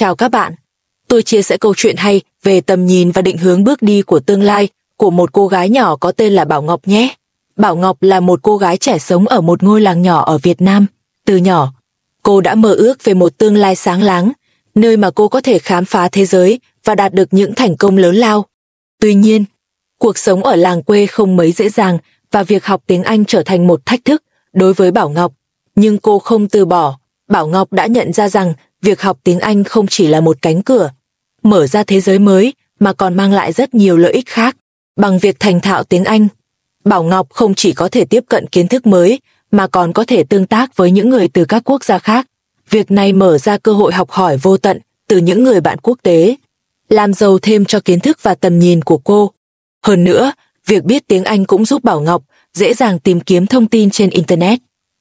Chào các bạn. Tôi chia sẻ câu chuyện hay về tầm nhìn và định hướng bước đi của tương lai của một cô gái nhỏ có tên là Bảo Ngọc nhé. Bảo Ngọc là một cô gái trẻ sống ở một ngôi làng nhỏ ở Việt Nam. Từ nhỏ, cô đã mơ ước về một tương lai sáng láng, nơi mà cô có thể khám phá thế giới và đạt được những thành công lớn lao. Tuy nhiên, cuộc sống ở làng quê không mấy dễ dàng và việc học tiếng Anh trở thành một thách thức đối với Bảo Ngọc. Nhưng cô không từ bỏ, Bảo Ngọc đã nhận ra rằng việc học tiếng Anh không chỉ là một cánh cửa, mở ra thế giới mới mà còn mang lại rất nhiều lợi ích khác. Bằng việc thành thạo tiếng Anh, Bảo Ngọc không chỉ có thể tiếp cận kiến thức mới mà còn có thể tương tác với những người từ các quốc gia khác. Việc này mở ra cơ hội học hỏi vô tận từ những người bạn quốc tế, làm giàu thêm cho kiến thức và tầm nhìn của cô. Hơn nữa, việc biết tiếng Anh cũng giúp Bảo Ngọc dễ dàng tìm kiếm thông tin trên Internet,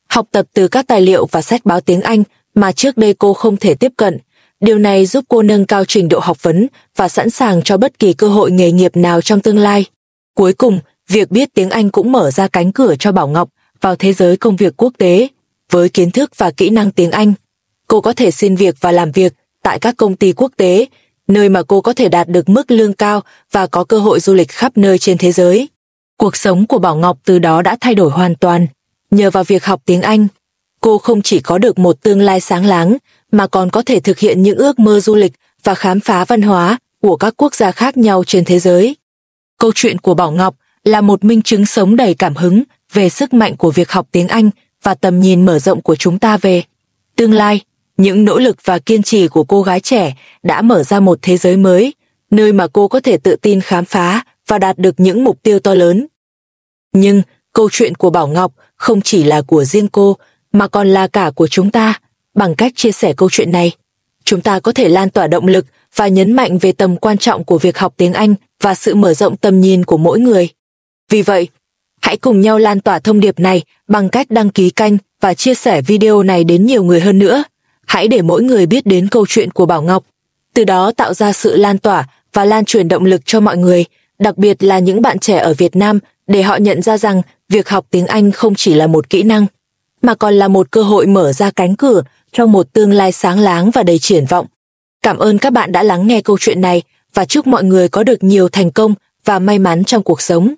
học tập từ các tài liệu và sách báo tiếng Anh mà trước đây cô không thể tiếp cận. Điều này giúp cô nâng cao trình độ học vấn và sẵn sàng cho bất kỳ cơ hội nghề nghiệp nào trong tương lai. Cuối cùng, việc biết tiếng Anh cũng mở ra cánh cửa cho Bảo Ngọc vào thế giới công việc quốc tế. Với kiến thức và kỹ năng tiếng Anh, cô có thể xin việc và làm việc tại các công ty quốc tế, nơi mà cô có thể đạt được mức lương cao và có cơ hội du lịch khắp nơi trên thế giới. Cuộc sống của Bảo Ngọc từ đó đã thay đổi hoàn toàn. Nhờ vào việc học tiếng Anh, cô không chỉ có được một tương lai sáng láng, mà còn có thể thực hiện những ước mơ du lịch và khám phá văn hóa của các quốc gia khác nhau trên thế giới. Câu chuyện của Bảo Ngọc là một minh chứng sống đầy cảm hứng về sức mạnh của việc học tiếng Anh và tầm nhìn mở rộng của chúng ta về tương lai. Những nỗ lực và kiên trì của cô gái trẻ đã mở ra một thế giới mới, nơi mà cô có thể tự tin khám phá và đạt được những mục tiêu to lớn. Nhưng câu chuyện của Bảo Ngọc không chỉ là của riêng cô mà còn là cả của chúng ta. Bằng cách chia sẻ câu chuyện này, chúng ta có thể lan tỏa động lực và nhấn mạnh về tầm quan trọng của việc học tiếng Anh và sự mở rộng tầm nhìn của mỗi người. Vì vậy, hãy cùng nhau lan tỏa thông điệp này bằng cách đăng ký kênh và chia sẻ video này đến nhiều người hơn nữa. Hãy để mỗi người biết đến câu chuyện của Bảo Ngọc, từ đó tạo ra sự lan tỏa và lan truyền động lực cho mọi người, đặc biệt là những bạn trẻ ở Việt Nam để họ nhận ra rằng việc học tiếng Anh không chỉ là một kỹ năng mà còn là một cơ hội mở ra cánh cửa cho một tương lai sáng láng và đầy triển vọng. Cảm ơn các bạn đã lắng nghe câu chuyện này và chúc mọi người có được nhiều thành công và may mắn trong cuộc sống.